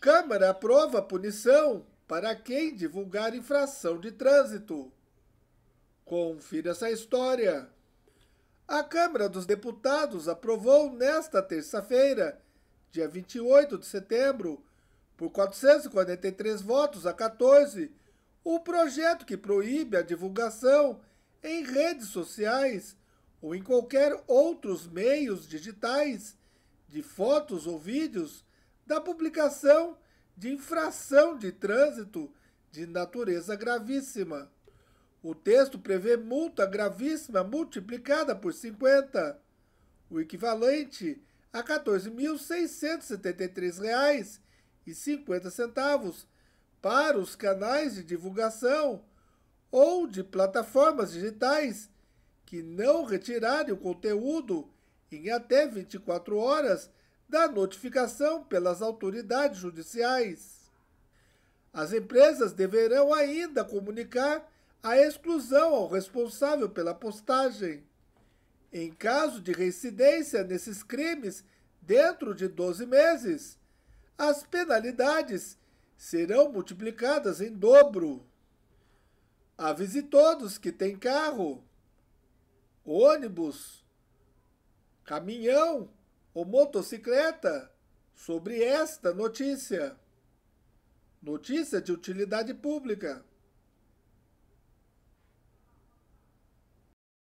Câmara aprova punição para quem divulgar infração de trânsito. Confira essa história. A Câmara dos Deputados aprovou nesta terça-feira, dia 28 de setembro, por 443 votos a 14, o projeto que proíbe a divulgação em redes sociais ou em qualquer outros meios digitais de fotos ou vídeos da publicação de infração de trânsito de natureza gravíssima. O texto prevê multa gravíssima multiplicada por 50, o equivalente a R$ 14.673,50 para os canais de divulgação ou de plataformas digitais que não retirarem o conteúdo em até 24 horas da notificação pelas autoridades judiciais. As empresas deverão ainda comunicar a exclusão ao responsável pela postagem. Em caso de reincidência nesses crimes dentro de 12 meses, as penalidades serão multiplicadas em dobro. Avise todos que têm carro, ônibus, caminhão o motocicleta sobre esta notícia. Notícia de utilidade pública.